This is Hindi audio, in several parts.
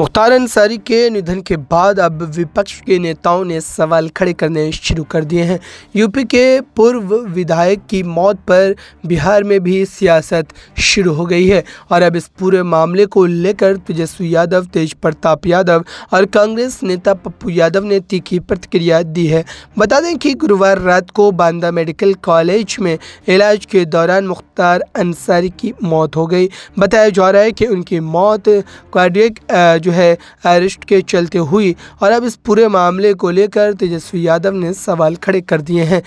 मुख्तार अंसारी के निधन के बाद अब विपक्ष के नेताओं ने सवाल खड़े करने शुरू कर दिए हैं यूपी के पूर्व विधायक की मौत पर बिहार में भी सियासत शुरू हो गई है और अब इस पूरे मामले को लेकर तेजस्वी यादव तेज प्रताप यादव और कांग्रेस नेता पप्पू यादव ने तीखी प्रतिक्रिया दी है बता दें कि गुरुवार रात को बांदा मेडिकल कॉलेज में इलाज के दौरान मुख्तार अंसारी की मौत हो गई बताया जा रहा है कि उनकी मौत कार्डियक जो है अरेस्ट के चलते हुई और अब इस पूरे मामले को लेकर तेजस्वी यादव ने सवाल खड़े कर दिए हैं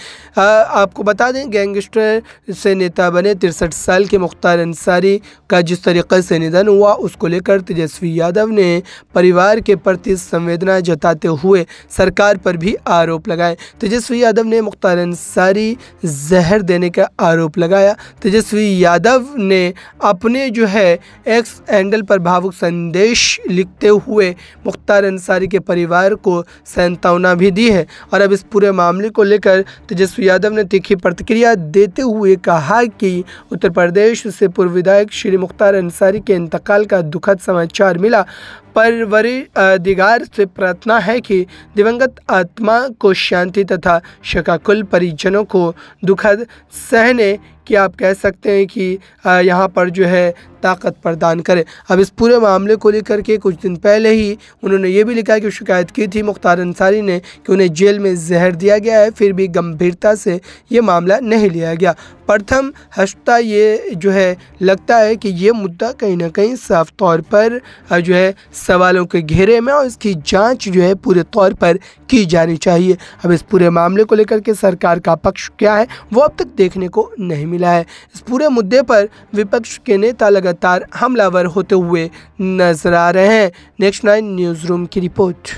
आपको बता दें गैंगस्टर से नेता बने तिरसठ साल के मुख्तार अंसारी का जिस तरीके से निधन हुआ उसको लेकर तेजस्वी यादव ने परिवार के प्रति संवेदना जताते हुए सरकार पर भी आरोप लगाए तेजस्वी यादव ने मुख्तार अंसारी जहर देने का आरोप लगाया तेजस्वी यादव ने अपने जो है एक्स हैंडल पर भावुक संदेश लिख जीतते हुए मुख्तार अंसारी के परिवार को सांत्वना भी दी है और अब इस पूरे मामले को लेकर तेजस्वी यादव ने तीखी प्रतिक्रिया देते हुए कहा कि उत्तर प्रदेश से पूर्व विधायक श्री मुख्तार अंसारी के इंतकाल का दुखद समाचार मिला परवरी दिगार से प्रार्थना है कि दिवंगत आत्मा को शांति तथा शकाकुल परिजनों को दुखद सहने कि आप कह सकते हैं कि यहाँ पर जो है ताकत प्रदान करे अब इस पूरे मामले को लेकर के कुछ दिन पहले ही उन्होंने ये भी लिखा कि शिकायत की थी मुख्तार अंसारी ने कि उन्हें जेल में जहर दिया गया है फिर भी गंभीरता से ये मामला नहीं लिया गया प्रथम हस्ता ये जो है लगता है कि ये मुद्दा कहीं ना कहीं साफ तौर पर जो है सवालों के घेरे में और इसकी जांच जो है पूरे तौर पर की जानी चाहिए अब इस पूरे मामले को लेकर के सरकार का पक्ष क्या है वो अब तक देखने को नहीं मिला है इस पूरे मुद्दे पर विपक्ष के नेता लगातार हमलावर होते हुए नजर आ रहे हैं नेक्स्ट नाइन न्यूज़ रूम की रिपोर्ट